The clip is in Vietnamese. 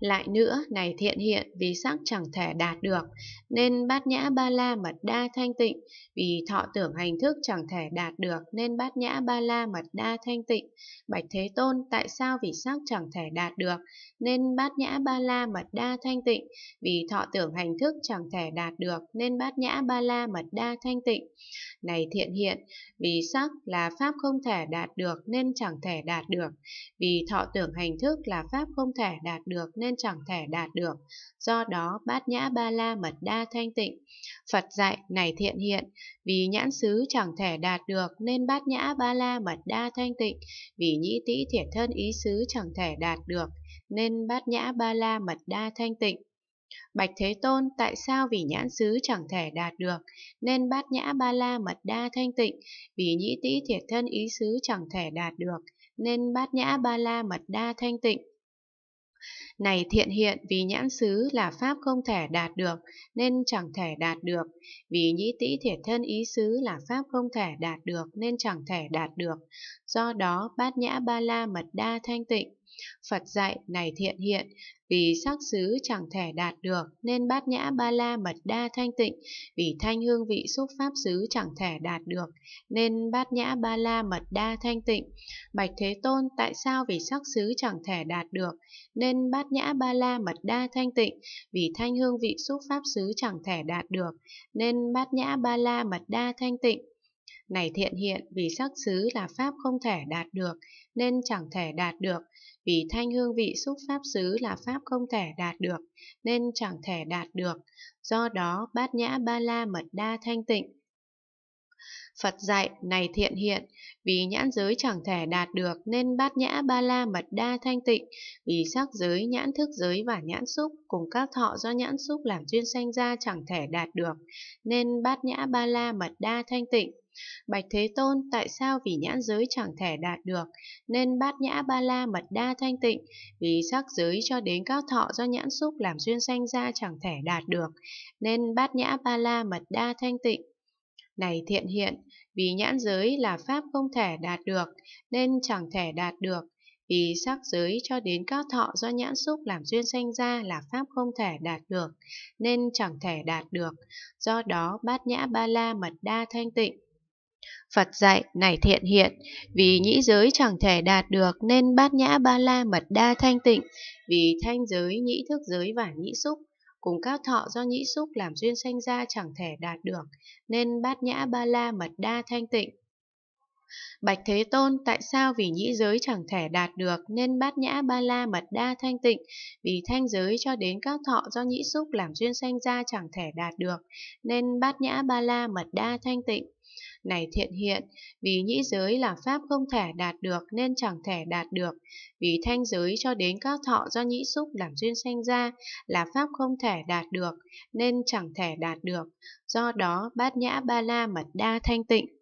Lại nữa, này thiện hiện vì sắc chẳng thể đạt được, nên bát nhã ba la mật đa thanh tịnh, vì thọ tưởng hành thức chẳng thể đạt được, nên bát nhã ba la mật đa thanh tịnh. Bạch Thế Tôn, tại sao vì sắc chẳng thể đạt được, nên bát nhã ba la mật đa thanh tịnh, vì thọ tưởng hành thức chẳng thể đạt được, nên bát nhã ba la mật đa thanh tịnh. Này thiện hiện, vì sắc là pháp không thể đạt được, nên chẳng thể đạt được, vì thọ tưởng hành thức là pháp không thể đạt được, nên nên chẳng thể đạt được. Do đó, bát nhã ba la mật đa thanh tịnh, Phật dạy này thiện hiện, vì nhãn xứ chẳng thể đạt được nên bát nhã ba la mật đa thanh tịnh, vì nhĩ tĩ thiệt thân ý xứ chẳng thể đạt được nên bát nhã ba la mật đa thanh tịnh. Bạch Thế Tôn, tại sao vì nhãn xứ chẳng thể đạt được, nên bát nhã ba la mật đa thanh tịnh, vì nhĩ tĩ thiệt thân ý xứ chẳng thể đạt được, nên bát nhã ba la mật đa thanh tịnh. Này thiện hiện vì nhãn xứ là pháp không thể đạt được nên chẳng thể đạt được, vì nhĩ tĩ thiệt thân ý xứ là pháp không thể đạt được nên chẳng thể đạt được. Do đó bát nhã ba la mật đa thanh tịnh, Phật dạy này thiện hiện, vì sắc xứ chẳng thể đạt được nên bát nhã ba la mật đa thanh tịnh, vì thanh hương vị xúc pháp xứ chẳng thể đạt được nên bát nhã ba la mật đa thanh tịnh. Bạch Thế Tôn tại sao vì sắc xứ chẳng thể đạt được nên bát nhã ba la mật đa thanh tịnh, vì thanh hương vị xúc pháp xứ chẳng thể đạt được nên bát nhã ba la mật đa thanh tịnh. Này thiện hiện vì sắc xứ là pháp không thể đạt được nên chẳng thể đạt được, vì thanh hương vị xúc pháp xứ là pháp không thể đạt được nên chẳng thể đạt được, do đó bát nhã ba la mật đa thanh tịnh. Phật dạy, này thiện hiện, vì nhãn giới chẳng thể đạt được nên bát nhã ba la mật đa thanh tịnh, vì sắc giới, nhãn thức giới và nhãn xúc cùng các thọ do nhãn xúc làm chuyên sanh ra chẳng thể đạt được nên bát nhã ba la mật đa thanh tịnh. Bạch Thế Tôn tại sao vì nhãn giới chẳng thể đạt được, nên bát nhã ba la mật đa thanh tịnh, vì sắc giới cho đến các thọ do nhãn xúc làm duyên sanh ra chẳng thể đạt được, nên bát nhã ba la mật đa thanh tịnh. Này thiện hiện, vì nhãn giới là pháp không thể đạt được, nên chẳng thể đạt được, vì sắc giới cho đến các thọ do nhãn xúc làm duyên sanh ra là pháp không thể đạt được, nên chẳng thể đạt được. Do đó bát nhã ba la mật đa thanh tịnh. Phật dạy này thiện hiện, vì nhĩ giới chẳng thể đạt được nên bát nhã ba la mật đa thanh tịnh, vì thanh giới, nhĩ thức giới và nhĩ xúc cùng các thọ do nhĩ xúc làm duyên sanh ra chẳng thể đạt được nên bát nhã ba la mật đa thanh tịnh. Bạch Thế Tôn tại sao vì nhĩ giới chẳng thể đạt được nên bát nhã ba la mật đa thanh tịnh, vì thanh giới cho đến các thọ do nhĩ xúc làm duyên sanh ra chẳng thể đạt được nên bát nhã ba la mật đa thanh tịnh. Này thiện hiện, vì nhĩ giới là pháp không thể đạt được nên chẳng thể đạt được, vì thanh giới cho đến các thọ do nhĩ xúc làm duyên sanh ra là pháp không thể đạt được nên chẳng thể đạt được, do đó bát nhã ba la mật đa thanh tịnh.